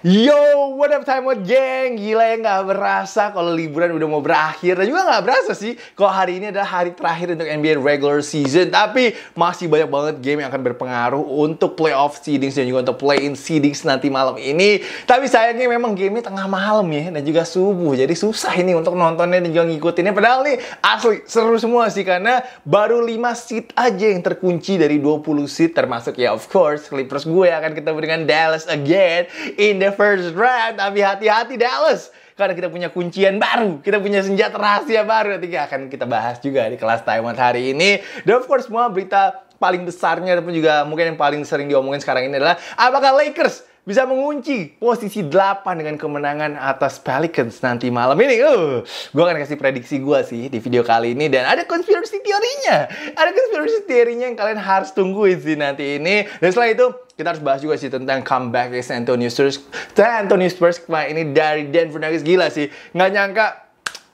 Yo, what up time out geng? Gila ya nggak berasa kalau liburan udah mau berakhir dan juga nggak berasa sih kalau hari ini adalah hari terakhir untuk NBA regular season. Tapi masih banyak banget game yang akan berpengaruh untuk playoff seedings dan juga untuk play-in seedings nanti malam ini. Tapi sayangnya memang game ini tengah malam ya dan juga subuh, jadi susah ini untuk nontonnya dan juga ngikutinnya. Padahal nih asli seru semua sih karena baru 5 seat aja yang terkunci dari 20 seat termasuk ya of course Clippers gue akan ketemu dengan Dallas again in the first round. Tapi hati-hati Dallas. Karena kita punya kuncian baru. Kita punya senjata rahasia baru. Nanti akan kita bahas juga di kelas Taiwan hari ini. Dan of course semua berita paling besarnya ataupun juga mungkin yang paling sering diomongin sekarang ini adalah apakah Lakers bisa mengunci posisi 8 dengan kemenangan atas Pelicans nanti malam ini. Uh, gue akan kasih prediksi gue sih di video kali ini dan ada konspirasi teorinya. Ada konspirasi teorinya yang kalian harus tungguin sih nanti ini. Dan setelah itu kita harus bahas juga sih tentang comeback San Antonio Spurs. San Antonio Spurs kemarin ini dari Denver Nuggets gila sih. Nggak nyangka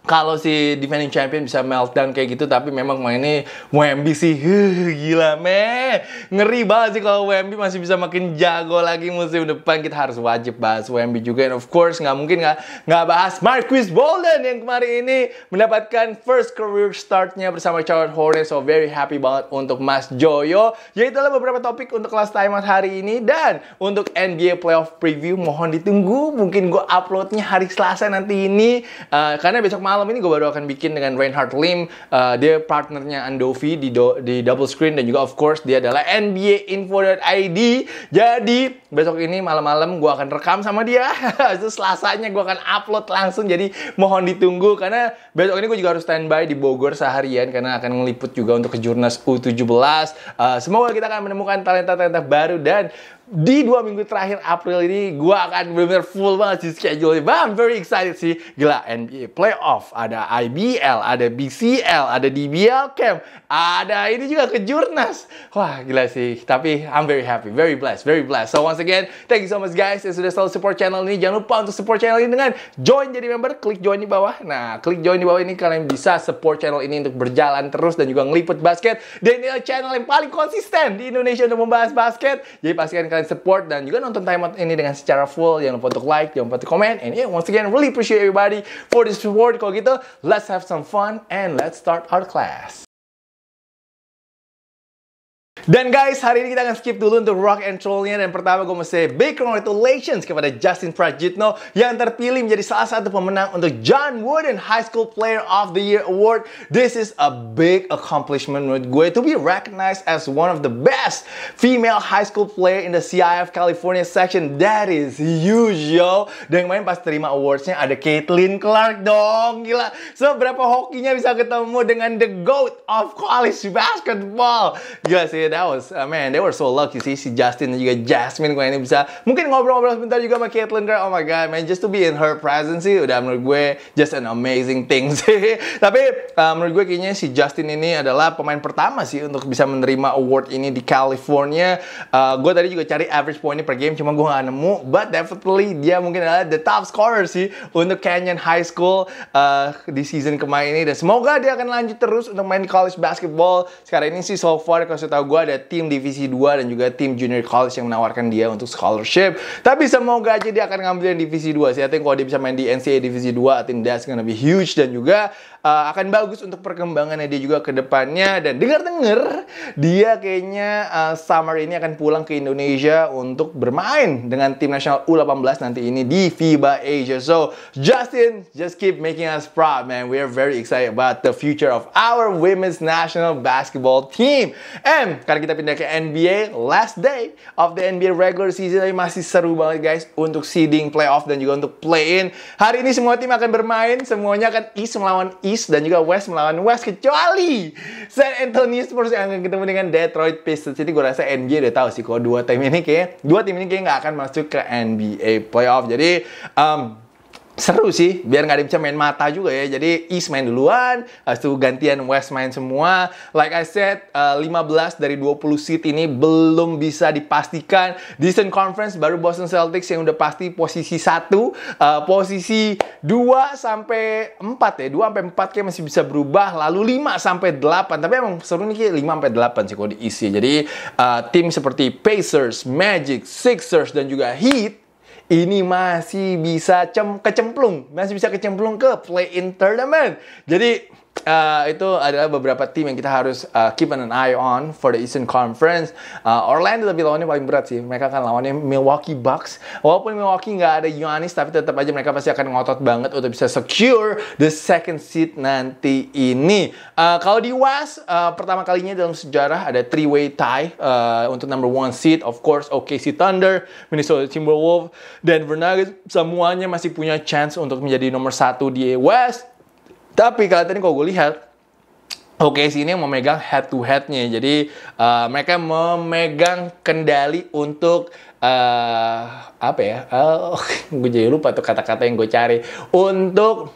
kalau si defending champion bisa meltdown kayak gitu tapi memang mainnya WMB sih huh, gila meh ngeri banget sih kalau WMB masih bisa makin jago lagi musim depan kita harus wajib bahas WMB juga and of course nggak mungkin nggak nggak bahas Marquis Bolden yang kemarin ini mendapatkan first career startnya bersama Charlotte Hornets so very happy banget untuk Mas Joyo ya itulah beberapa topik untuk kelas time hari ini dan untuk NBA playoff preview mohon ditunggu mungkin gue uploadnya hari Selasa nanti ini uh, karena besok malam malam ini gue baru akan bikin dengan Reinhard Lim. Uh, dia partnernya Andovi di, do, di double screen dan juga of course dia adalah NBA Info ID. Jadi besok ini malam-malam gue akan rekam sama dia. Itu selasanya gue akan upload langsung. Jadi mohon ditunggu karena besok ini gue juga harus standby di Bogor seharian karena akan ngeliput juga untuk kejurnas U17. Uh, eh, semoga kita akan menemukan talenta-talenta baru dan di dua minggu terakhir April ini gue akan benar-benar full banget sih schedule-nya. But I'm very excited sih. Gila, NBA Playoff, ada IBL, ada BCL, ada DBL Camp, ada ini juga kejurnas. Wah, gila sih. Tapi I'm very happy, very blessed, very blessed. So once again, thank you so much guys yang sudah selalu support channel ini. Jangan lupa untuk support channel ini dengan join jadi member, klik join di bawah. Nah, klik join di bawah ini kalian bisa support channel ini untuk berjalan terus dan juga ngeliput basket. Dan ini channel yang paling konsisten di Indonesia untuk membahas basket. Jadi pastikan kalian support dan juga nonton timeout ini dengan secara full. Jangan lupa untuk like, jangan lupa untuk comment. And yeah, once again, really appreciate everybody for this support. Kalau gitu, let's have some fun and let's start our class. Dan guys, hari ini kita akan skip dulu untuk rock and roll-nya. Dan pertama gue mau say, big congratulations kepada Justin Prajitno yang terpilih menjadi salah satu pemenang untuk John Wooden High School Player of the Year Award. This is a big accomplishment menurut gue to be recognized as one of the best female high school player in the CIF California section. That is huge, yo. Dan kemarin pas terima awardsnya ada Caitlin Clark dong, gila. Seberapa so, hokinya bisa ketemu dengan the GOAT of college basketball. Gila sih, that was uh, man, they were so lucky sih si Justin dan juga Jasmine gue ini bisa mungkin ngobrol-ngobrol sebentar juga sama Caitlyn Girl. Oh my god, man, just to be in her presence sih udah menurut gue just an amazing thing sih. Tapi uh, menurut gue kayaknya si Justin ini adalah pemain pertama sih untuk bisa menerima award ini di California. Uh, gue tadi juga cari average pointnya per game, cuma gue gak nemu. But definitely dia mungkin adalah the top scorer sih untuk Canyon High School uh, di season kemarin ini. Dan semoga dia akan lanjut terus untuk main college basketball. Sekarang ini sih so far kalau saya tahu gue ada tim divisi 2 dan juga tim junior college yang menawarkan dia untuk scholarship. Tapi semoga aja dia akan ngambil yang divisi 2 sih. I think kalau dia bisa main di NCAA divisi 2, I think that's gonna be huge dan juga uh, akan bagus untuk perkembangannya dia juga ke depannya dan dengar-dengar dia kayaknya uh, summer ini akan pulang ke Indonesia untuk bermain dengan tim nasional U18 nanti ini di FIBA Asia. So, Justin, just keep making us proud, man. We are very excited about the future of our women's national basketball team. And karena kita pindah ke NBA, last day of the NBA regular season tapi masih seru banget guys untuk seeding playoff dan juga untuk play-in. Hari ini semua tim akan bermain, semuanya akan East melawan East East dan juga West melawan West kecuali San Antonio Spurs yang akan ketemu dengan Detroit Pistons. Jadi gue rasa NBA udah tahu sih kalau dua tim ini kayak dua tim ini kayak nggak akan masuk ke NBA playoff. Jadi um, seru sih biar nggak bisa main mata juga ya jadi East main duluan habis itu gantian West main semua like I said uh, eh, 15 dari 20 seat ini belum bisa dipastikan decent Conference baru Boston Celtics yang udah pasti posisi 1 uh, eh, posisi 2 sampai 4 ya 2 sampai 4 kayak masih bisa berubah lalu 5 sampai 8 tapi emang seru nih kayak 5 sampai 8 sih kalau di East ya. jadi uh, tim seperti Pacers, Magic, Sixers dan juga Heat ini masih bisa cem kecemplung, masih bisa kecemplung ke play in tournament. Jadi Uh, itu adalah beberapa tim yang kita harus uh, keep an eye on for the Eastern Conference. Uh, Orlando tapi lawannya paling berat sih. Mereka akan lawannya Milwaukee Bucks. Walaupun Milwaukee nggak ada Giannis, tapi tetap aja mereka pasti akan ngotot banget untuk bisa secure the second seat nanti ini. Uh, kalau di West, uh, pertama kalinya dalam sejarah ada three-way tie uh, untuk number one seat. Of course, OKC Thunder, Minnesota Timberwolves, Denver Nuggets, semuanya masih punya chance untuk menjadi nomor satu di West tapi kalau tadi kalau gue lihat, Oke, OKC ini yang memegang head to headnya, jadi uh, mereka memegang kendali untuk uh, apa ya? Eh, uh, gue jadi lupa tuh kata-kata yang gue cari untuk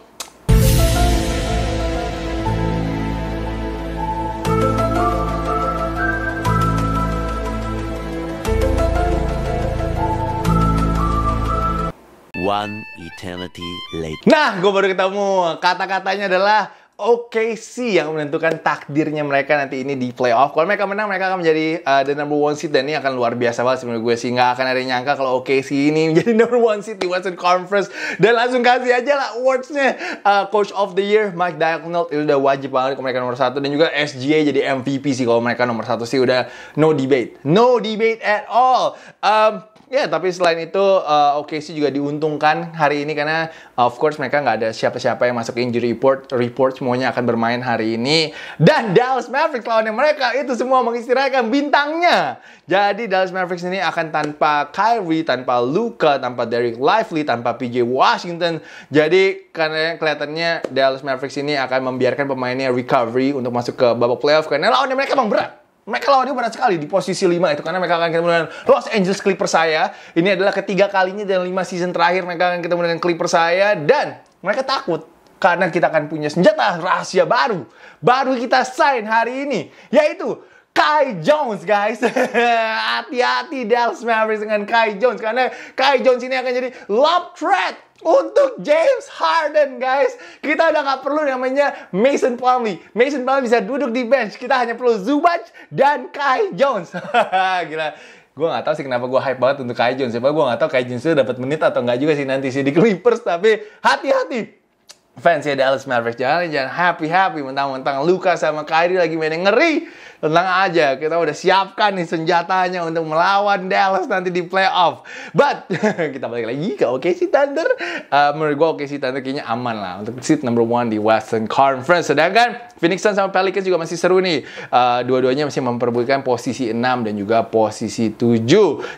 One eternity later. Nah, gue baru ketemu. Kata-katanya adalah OKC yang menentukan takdirnya mereka nanti ini di playoff. Kalau mereka menang, mereka akan menjadi uh, the number one seed dan ini akan luar biasa banget menurut gue sih. Nggak akan ada yang nyangka kalau OKC ini menjadi number one seed di Western Conference. Dan langsung kasih aja lah awardsnya. Uh, Coach of the Year, Mike Diagnall, itu udah wajib banget kalau mereka nomor satu. Dan juga SGA jadi MVP sih kalau mereka nomor satu sih udah no debate. No debate at all. Um, Ya, tapi selain itu uh, eh, OKC juga diuntungkan hari ini karena of course mereka nggak ada siapa-siapa yang masuk injury report. Report semuanya akan bermain hari ini. Dan Dallas Mavericks lawannya mereka itu semua mengistirahatkan bintangnya. Jadi Dallas Mavericks ini akan tanpa Kyrie, tanpa Luka, tanpa Derek Lively, tanpa PJ Washington. Jadi karena kelihatannya Dallas Mavericks ini akan membiarkan pemainnya recovery untuk masuk ke babak playoff karena lawannya mereka memang berat mereka lawannya berat sekali di posisi 5 itu karena mereka akan ketemu dengan Los Angeles Clippers saya. Ini adalah ketiga kalinya dalam 5 season terakhir mereka akan ketemu dengan Clippers saya dan mereka takut karena kita akan punya senjata rahasia baru. Baru kita sign hari ini, yaitu Kai Jones guys hati-hati Dallas Mavericks dengan Kai Jones karena Kai Jones ini akan jadi love threat untuk James Harden guys kita udah gak perlu namanya Mason Plumlee Mason Plumlee bisa duduk di bench kita hanya perlu Zubac dan Kai Jones gila gue gak tau sih kenapa gue hype banget untuk Kai Jones siapa gue gak tau Kai Jones itu dapat menit atau nggak juga sih nanti sih di Clippers tapi hati-hati fans ya Dallas Mavericks jangan jangan happy happy mentang-mentang Luka sama Kyrie lagi main yang ngeri tenang aja kita udah siapkan nih senjatanya untuk melawan Dallas nanti di playoff but kita balik lagi ke OKC Thunder uh, menurut gue OKC Thunder kayaknya aman lah untuk seat number one di Western Conference sedangkan Phoenix Suns sama Pelicans juga masih seru nih uh, dua-duanya masih memperbutkan posisi 6 dan juga posisi 7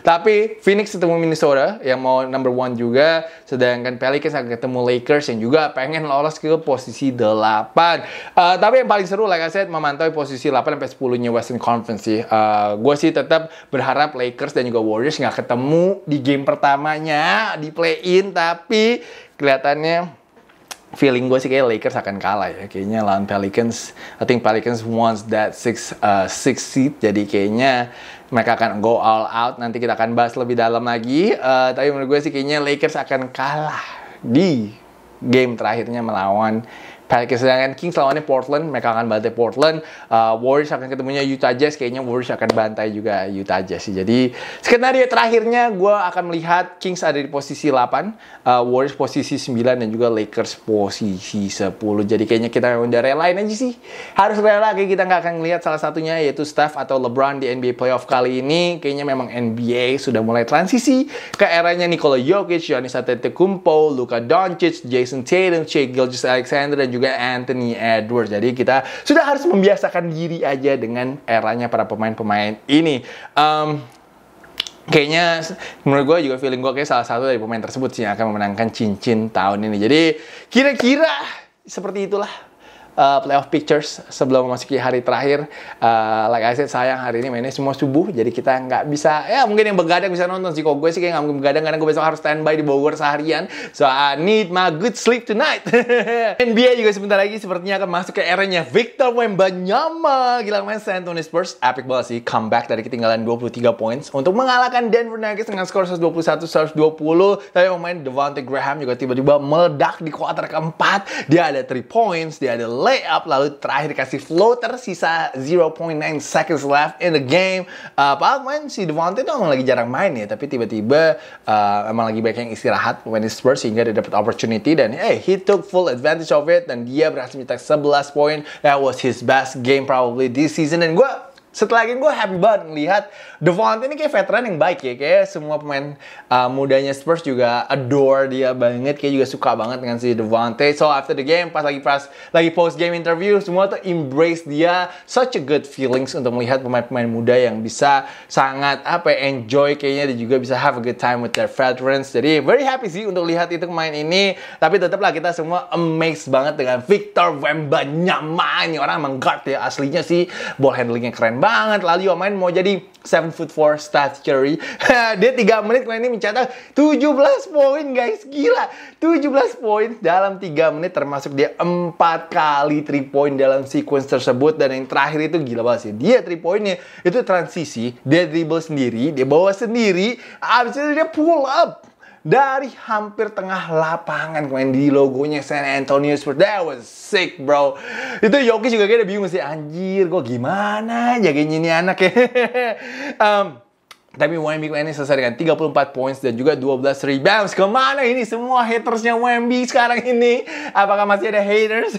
tapi Phoenix ketemu Minnesota yang mau number one juga sedangkan Pelicans akan ketemu Lakers yang juga pengen lolos ke posisi 8 uh, eh, tapi yang paling seru like I said memantau posisi 8 sampai 10 dahulunya Western Conference sih. Uh, eh, gue sih tetap berharap Lakers dan juga Warriors nggak ketemu di game pertamanya di play-in, tapi kelihatannya feeling gue sih kayak Lakers akan kalah ya. Kayaknya lawan Pelicans, I think Pelicans wants that six uh, six seed. Jadi kayaknya mereka akan go all out. Nanti kita akan bahas lebih dalam lagi. Uh, tapi menurut gue sih kayaknya Lakers akan kalah di game terakhirnya melawan Sedangkan Kings lawannya Portland, mereka akan bantai Portland. Uh, Warriors akan ketemunya Utah Jazz, kayaknya Warriors akan bantai juga Utah Jazz sih. Jadi skenario terakhirnya gue akan melihat Kings ada di posisi 8, uh, Warriors posisi 9, dan juga Lakers posisi 10. Jadi kayaknya kita memang udah relain aja sih. Harus rela kayak kita nggak akan melihat salah satunya yaitu Steph atau LeBron di NBA playoff kali ini. Kayaknya memang NBA sudah mulai transisi ke eranya Nikola Jokic, Giannis Antetokounmpo, Luka Doncic, Jason Tatum, Shea Gilgis alexander dan juga juga Anthony Edwards. Jadi kita sudah harus membiasakan diri aja dengan eranya para pemain-pemain ini. Um, kayaknya menurut gue juga feeling gue kayak salah satu dari pemain tersebut sih yang akan memenangkan cincin tahun ini. Jadi kira-kira seperti itulah uh, playoff pictures sebelum memasuki hari terakhir. Uh, like I said, sayang hari ini mainnya semua subuh, jadi kita nggak bisa, ya mungkin yang begadang bisa nonton sih. Kok gue sih kayak nggak mungkin begadang karena gue besok harus standby di Bogor seharian. So I need my good sleep tonight. NBA juga sebentar lagi sepertinya akan masuk ke eranya Victor Wembanyama. Gila main San Antonio Spurs, epic banget sih. Comeback dari ketinggalan 23 points untuk mengalahkan Denver Nuggets dengan skor 121-120. Tapi pemain Devontae Graham juga tiba-tiba meledak di kuarter keempat. Dia ada 3 points, dia ada layup lalu terakhir dikasih floater sisa 0.9 seconds left in the game. Uh, main si Devonte itu emang lagi jarang main ya, tapi tiba-tiba uh, emang lagi banyak yang istirahat pemain Spurs sehingga dia dapat opportunity dan hey he took full advantage of it dan dia berhasil mencetak 11 poin. That was his best game probably this season dan gue setelah game gue happy banget ngelihat Devonta ini kayak veteran yang baik ya kayak semua pemain uh, mudanya Spurs juga adore dia banget kayak juga suka banget dengan si the Devonta so after the game pas lagi pas lagi post game interview semua tuh embrace dia such a good feelings untuk melihat pemain-pemain muda yang bisa sangat apa ya, enjoy kayaknya dan juga bisa have a good time with their veterans jadi very happy sih untuk lihat itu pemain ini tapi tetaplah kita semua amazed banget dengan Victor Wembanyama ini orang emang guard ya aslinya sih ball handlingnya keren banget lalu yo main mau jadi 7 foot 4 Steph Curry. Dia 3 menit kali ini mencetak 17 poin guys. Gila. 17 poin dalam 3 menit termasuk dia 4 kali 3 poin dalam sequence tersebut dan yang terakhir itu gila banget sih. Dia 3 poinnya itu transisi, dia dribble sendiri, dia bawa sendiri, abis itu dia pull up dari hampir tengah lapangan kemarin di logonya San Antonio Spurs. That was sick, bro. Itu Yoki juga kayaknya bingung sih, anjir, gue gimana jagain ini anak ya. um, tapi Wemby ini selesai dengan 34 points dan juga 12 rebounds. Kemana ini semua hatersnya Wemby sekarang ini? Apakah masih ada haters?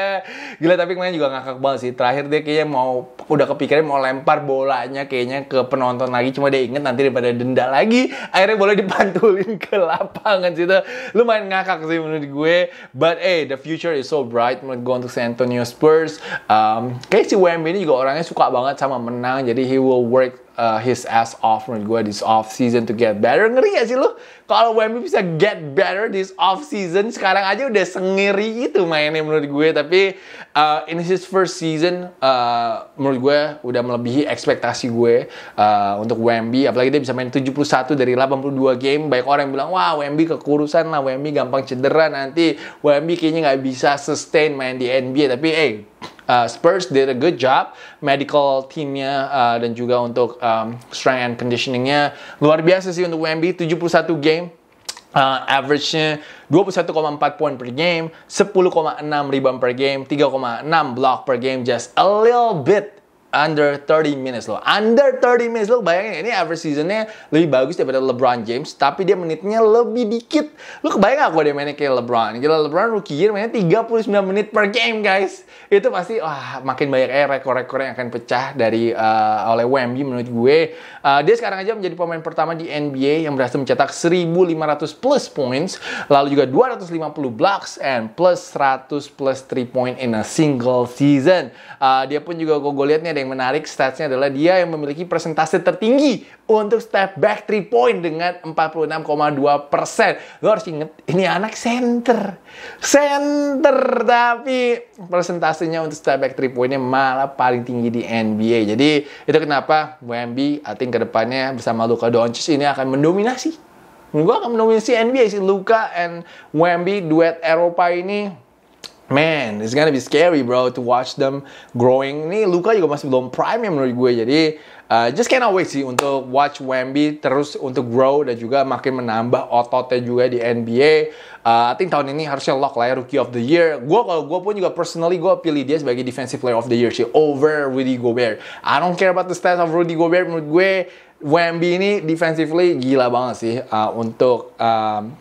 Gila tapi kemarin juga ngakak banget sih. Terakhir dia kayaknya mau udah kepikiran mau lempar bolanya kayaknya ke penonton lagi. Cuma dia inget nanti daripada denda lagi. Akhirnya boleh dipantulin ke lapangan situ. Lumayan ngakak sih menurut gue. But eh hey, the future is so bright menurut gue untuk San Antonio Spurs. Um, kayak si Wemby ini juga orangnya suka banget sama menang. Jadi he will work uh, his ass off menurut gue this off season to get better. Ngeri gak sih lu? Kalau Wemby bisa get better this off season sekarang aja udah sengiri itu mainnya menurut gue. Tapi uh, in his first season uh, menurut gue udah melebihi ekspektasi gue uh, untuk Wemby. Apalagi dia bisa main 71 dari 82 game. Banyak orang yang bilang wah Wemby kekurusan lah, Wemby gampang cedera nanti. Wemby kayaknya nggak bisa sustain main di NBA. Tapi eh hey, uh, Spurs did a good job medical teamnya uh, dan juga untuk um, strength and conditioningnya luar biasa sih untuk WMB 71 game Uh, average-nya 21,4 poin per game, 10,6 rebound per game, 3,6 block per game, just a little bit under 30 minutes loh. Under 30 minutes loh, bayangin ini average seasonnya lebih bagus daripada LeBron James, tapi dia menitnya lebih dikit. Lu kebayang gak kalau dia mainnya kayak LeBron? Gila LeBron rookie year mainnya 39 menit per game guys. Itu pasti wah makin banyak eh rekor-rekor yang akan pecah dari uh, oleh Wemby menurut gue. Uh, dia sekarang aja menjadi pemain pertama di NBA yang berhasil mencetak 1500 plus points, lalu juga 250 blocks and plus 100 plus 3 point in a single season. Uh, dia pun juga gue liatnya nih yang menarik statsnya adalah dia yang memiliki persentase tertinggi untuk step back 3 point dengan 46,2 persen. Lo harus inget, ini anak center. Center, tapi persentasenya untuk step back 3 pointnya malah paling tinggi di NBA. Jadi itu kenapa WMB, I think kedepannya bersama Luka Doncic ini akan mendominasi. Gue akan mendominasi NBA sih. Luka and Wemby duet Eropa ini man, it's gonna be scary bro to watch them growing. Ini Luka juga masih belum prime ya menurut gue, jadi uh, just cannot wait sih untuk watch Wemby terus untuk grow dan juga makin menambah ototnya juga di NBA. Uh, I think tahun ini harusnya lock lah ya Rookie of the Year. Gue kalau gue pun juga personally gue pilih dia sebagai Defensive Player of the Year sih over Rudy Gobert. I don't care about the stats of Rudy Gobert menurut gue Wemby ini defensively gila banget sih uh, untuk um,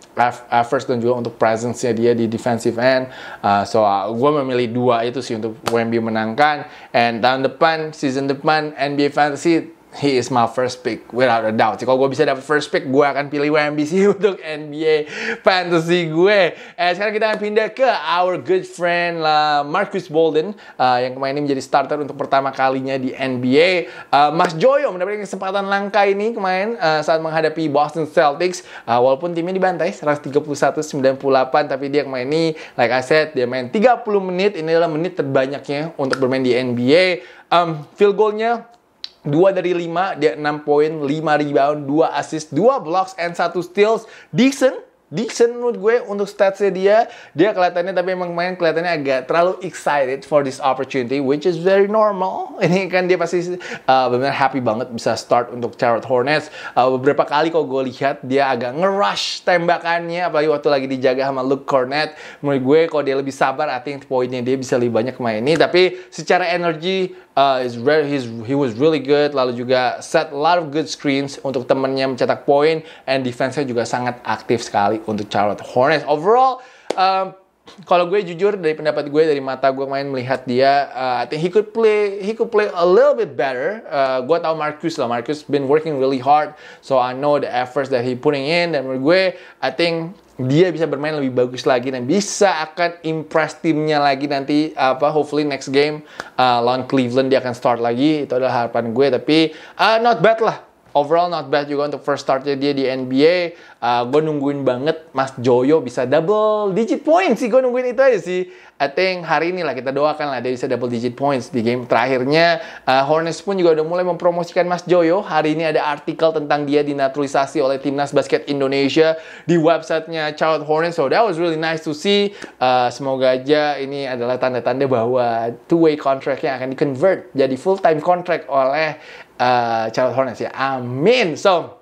efforts dan juga untuk presence-nya dia di defensive end. Uh, so uh, gue memilih dua itu sih untuk Wemby menangkan. And tahun depan, season depan NBA Fantasy He is my first pick without a doubt. Kalau gue bisa dapat first pick, gue akan pilih WMBC untuk NBA fantasy gue. Eh, sekarang kita akan pindah ke our good friend lah, uh, Marcus Bolden uh, yang kemarin ini menjadi starter untuk pertama kalinya di NBA. Uh, Mas Joyo mendapatkan kesempatan langka ini kemarin uh, saat menghadapi Boston Celtics. Uh, walaupun timnya dibantai 131-98, tapi dia kemarin ini, like I said, dia main 30 menit. Ini adalah menit terbanyaknya untuk bermain di NBA. Um, field goalnya 2 dari 5, dia 6 poin, 5 rebound, 2 assist, 2 blocks, and 1 steals. Dixon, Dixon menurut gue untuk statsnya dia, dia kelihatannya tapi emang main kelihatannya agak terlalu excited for this opportunity, which is very normal. Ini kan dia pasti uh, benar happy banget bisa start untuk Charlotte Hornets. Uh, beberapa kali kok gue lihat dia agak ngerush tembakannya, apalagi waktu lagi dijaga sama Luke Cornet. Menurut gue kalau dia lebih sabar, I think poinnya dia bisa lebih banyak main ini. Tapi secara energi Uh, is very, he's, he was really good lalu juga set a lot of good screens untuk temennya mencetak poin and defense-nya juga sangat aktif sekali untuk Charlotte Hornets overall um, kalau gue jujur dari pendapat gue dari mata gue main melihat dia uh, I think he could play he could play a little bit better uh, gue tau Marcus lah Marcus been working really hard so I know the efforts that he putting in dan menurut gue I think dia bisa bermain lebih bagus lagi dan bisa akan impress timnya lagi nanti apa hopefully next game uh, lawan Cleveland dia akan start lagi itu adalah harapan gue tapi uh, not bad lah overall not bad juga untuk first startnya dia di NBA uh, gue nungguin banget Mas Joyo bisa double digit point sih gue nungguin itu aja sih I think hari ini lah kita doakan lah dia bisa double digit points di game terakhirnya. Uh, Hornets pun juga udah mulai mempromosikan Mas Joyo. Hari ini ada artikel tentang dia dinaturalisasi oleh timnas basket Indonesia di websitenya Charlotte Hornets. So that was really nice to see. Uh, semoga aja ini adalah tanda-tanda bahwa two-way contract yang akan di-convert jadi full-time contract oleh uh, Charlotte Hornets ya. Amin. So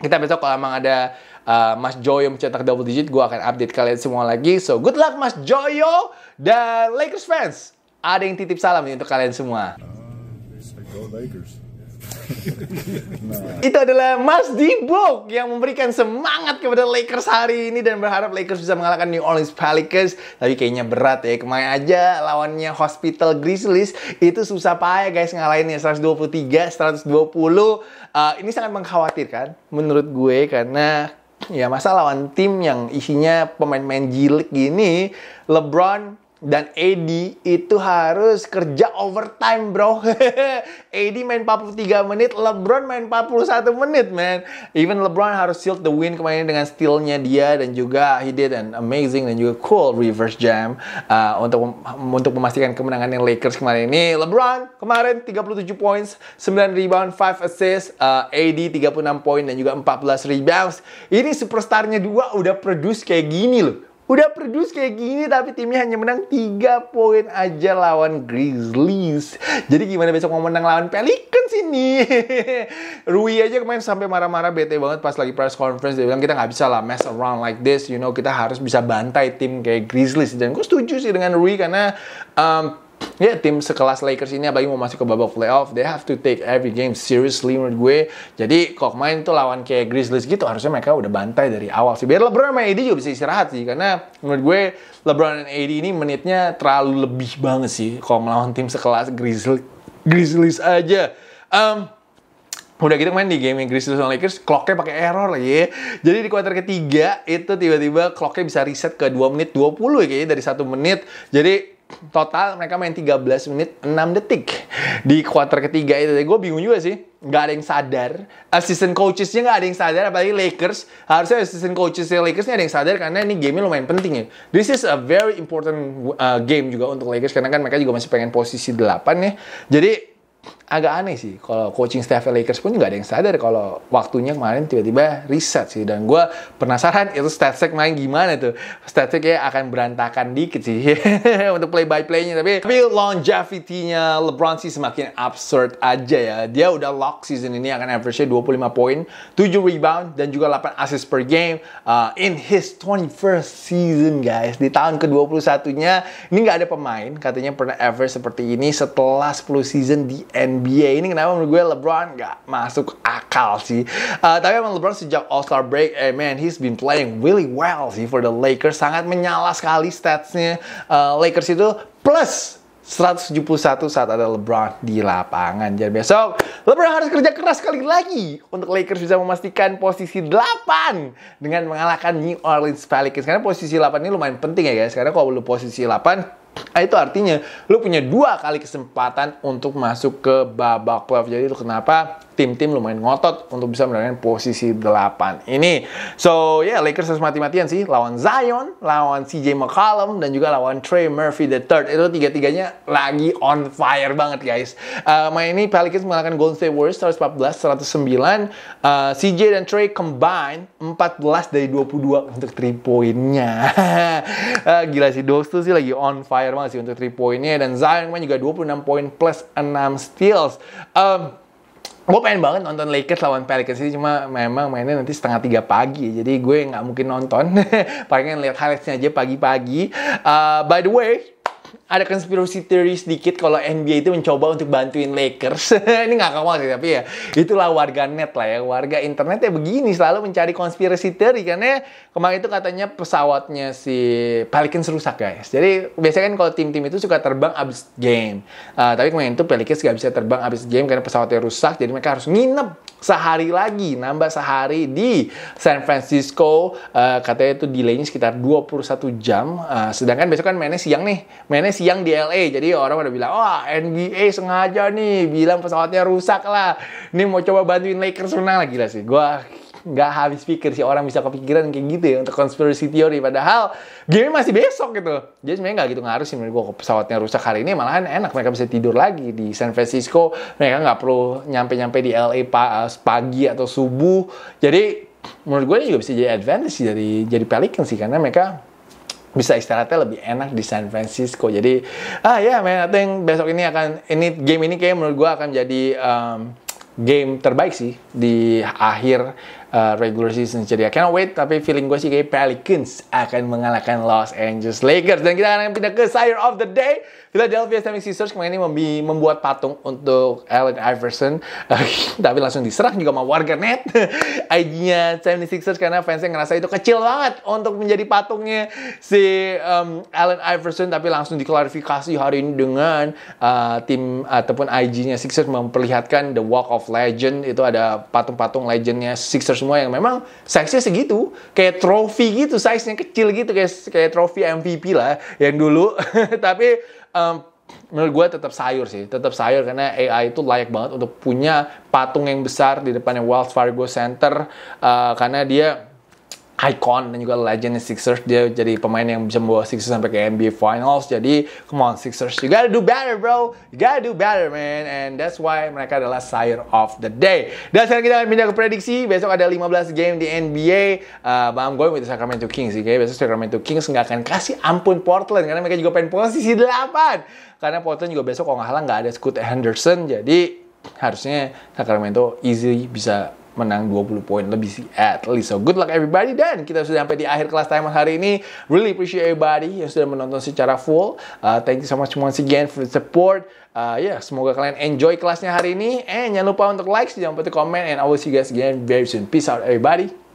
kita besok kalau emang ada Eh, Mas Joyo mencetak double digit, gue akan update kalian semua lagi. So good luck Mas Joyo dan Lakers fans. Ada yang titip salam nih untuk kalian semua. Ah, nah. Itu adalah Mas Dibok yang memberikan semangat kepada Lakers hari ini dan berharap Lakers bisa mengalahkan New Orleans Pelicans. Tapi kayaknya berat ya. Kemarin aja lawannya Hospital Grizzlies itu susah payah guys ngalahinnya 123 120. Uh, ini sangat mengkhawatirkan menurut gue karena Ya masa lawan tim yang isinya pemain-pemain jilik gini, LeBron dan Edi itu harus kerja overtime bro. Edi main 43 menit, LeBron main 41 menit man. Even LeBron harus seal the win kemarin dengan steal-nya dia dan juga he did an amazing dan juga cool reverse jam uh, untuk untuk memastikan kemenangan yang Lakers kemarin ini. LeBron kemarin 37 points, 9 rebound, 5 assist, uh, Edi 36 poin dan juga 14 rebounds. Ini superstarnya dua udah produce kayak gini loh Udah produce kayak gini tapi timnya hanya menang 3 poin aja lawan Grizzlies. Jadi gimana besok mau menang lawan Pelicans ini? Rui aja kemarin sampai marah-marah bete banget pas lagi press conference dia bilang kita nggak bisa lah mess around like this, you know kita harus bisa bantai tim kayak Grizzlies dan gue setuju sih dengan Rui karena um, ya tim sekelas Lakers ini apalagi mau masuk ke babak playoff they have to take every game seriously menurut gue jadi kok main tuh lawan kayak Grizzlies gitu harusnya mereka udah bantai dari awal sih biar LeBron sama AD juga bisa istirahat sih karena menurut gue LeBron dan AD ini menitnya terlalu lebih banget sih kalau melawan tim sekelas Grizzlies Grizzlies aja um, udah gitu main di game yang Grizzlies lawan Lakers clocknya pakai error lagi ya. jadi di kuarter ketiga itu tiba-tiba clocknya bisa reset ke 2 menit 20 ya kayaknya dari satu menit jadi total mereka main 13 menit 6 detik di kuarter ketiga itu. Gue bingung juga sih, nggak ada yang sadar. Assistant coachesnya nggak ada yang sadar, apalagi Lakers. Harusnya assistant coachesnya Lakersnya ada yang sadar karena ini game lumayan penting ya. This is a very important uh, game juga untuk Lakers karena kan mereka juga masih pengen posisi 8 ya. Jadi agak aneh sih kalau coaching staff Lakers pun nggak ada yang sadar kalau waktunya kemarin tiba-tiba reset sih dan gue penasaran itu statsek main gimana tuh statistiknya akan berantakan dikit sih untuk play by playnya tapi tapi longevity-nya LeBron sih semakin absurd aja ya dia udah lock season ini akan average 25 poin 7 rebound dan juga 8 assist per game uh, in his 21st season guys di tahun ke-21 nya ini nggak ada pemain katanya pernah average seperti ini setelah 10 season di NBA NBA ini kenapa menurut gue LeBron gak masuk akal sih. Uh, tapi emang LeBron sejak All Star break, eh, man he's been playing really well sih for the Lakers. Sangat menyala sekali statsnya uh, Lakers itu plus 171 saat ada LeBron di lapangan. Jadi besok LeBron harus kerja keras sekali lagi untuk Lakers bisa memastikan posisi 8 dengan mengalahkan New Orleans Pelicans. Karena posisi 8 ini lumayan penting ya guys. Karena kalau lu posisi 8 Nah, itu artinya lu punya dua kali kesempatan untuk masuk ke babak playoff. Jadi itu kenapa tim-tim lumayan ngotot untuk bisa mendapatkan posisi 8 ini. So ya yeah, Lakers harus mati-matian sih lawan Zion, lawan CJ McCollum dan juga lawan Trey Murphy the third. Itu tiga-tiganya lagi on fire banget guys. Uh, main ini Pelicans mengalahkan Golden State Warriors 114 109. Uh, CJ dan Trey combine 14 dari 22 untuk 3 poinnya. uh, eh, gila sih dos tuh sih lagi on fire banget sih untuk 3 poinnya dan Zion main juga 26 poin plus 6 steals. Um, gue pengen banget nonton Lakers lawan Pelicans ini cuma memang mainnya nanti setengah tiga pagi jadi gue nggak mungkin nonton Palingnya lihat highlightsnya aja pagi-pagi uh, by the way ada conspiracy theory sedikit kalau NBA itu mencoba untuk bantuin Lakers. ini nggak kamu sih, tapi ya itulah warga net lah ya. Warga internet ya begini, selalu mencari conspiracy theory. Karena kemarin itu katanya pesawatnya si Pelicans rusak guys. Jadi biasanya kan kalau tim-tim itu suka terbang abis game. Uh, tapi kemarin itu Pelicans nggak bisa terbang abis game karena pesawatnya rusak. Jadi mereka harus nginep sehari lagi, nambah sehari di San Francisco. Uh, katanya itu delay-nya sekitar 21 jam. Uh, sedangkan besok kan mainnya siang nih. Mainnya siang di LA. Jadi orang pada bilang, wah NBA sengaja nih bilang pesawatnya rusak lah. Nih mau coba bantuin Lakers menang lagi lah sih. Gua nggak habis pikir sih orang bisa kepikiran kayak gitu ya untuk conspiracy theory padahal game masih besok gitu jadi sebenarnya nggak gitu ngaruh sih menurut gue pesawatnya rusak hari ini malahan enak mereka bisa tidur lagi di San Francisco mereka nggak perlu nyampe-nyampe di LA eh, pagi atau subuh jadi menurut gue juga bisa jadi advantage dari jadi Pelican sih karena mereka bisa istirahatnya lebih enak di San Francisco. Jadi ah ya yeah, man, I besok ini akan ini game ini kayak menurut gue akan jadi um, game terbaik sih di akhir uh, regular season. Jadi I cannot wait, tapi feeling gue sih kayak Pelicans akan mengalahkan Los Angeles Lakers. Dan kita akan pindah ke Sire of the Day. Kita Philadelphia 76ers kemarin ini membuat patung untuk Allen Iverson. tapi langsung diserang juga sama warganet. IG-nya 76ers karena fansnya ngerasa itu kecil banget untuk menjadi patungnya si um, Allen Iverson. Tapi langsung diklarifikasi hari ini dengan uh, tim ataupun IG-nya Sixers memperlihatkan The Walk of Legend. Itu ada patung-patung legendnya Sixers semua yang memang size-nya segitu, kayak trofi gitu, size-nya kecil gitu kayak kayak trofi MVP lah yang dulu. Tapi um, menurut gue tetap sayur sih, tetap sayur karena AI itu layak banget untuk punya patung yang besar di depannya Wells Fargo Center uh, karena dia icon dan juga legend Sixers dia jadi pemain yang bisa membawa Sixers sampai ke NBA Finals jadi come on Sixers you gotta do better bro you gotta do better man and that's why mereka adalah sire of the day dan sekarang kita akan pindah ke prediksi besok ada 15 game di NBA uh, but I'm going with the Sacramento Kings sih okay? besok Sacramento Kings nggak akan kasih ampun Portland karena mereka juga pengen posisi 8 karena Portland juga besok kalau nggak salah nggak ada Scoot Henderson jadi harusnya Sacramento easy bisa menang 20 poin lebih sih at least. So good luck everybody dan kita sudah sampai di akhir kelas timer hari ini. Really appreciate everybody yang sudah menonton secara full. Uh, thank you so much once again for the support. Uh, ya yeah, semoga kalian enjoy kelasnya hari ini. And jangan lupa untuk like, jangan lupa untuk comment and I will see you guys again very soon. Peace out everybody.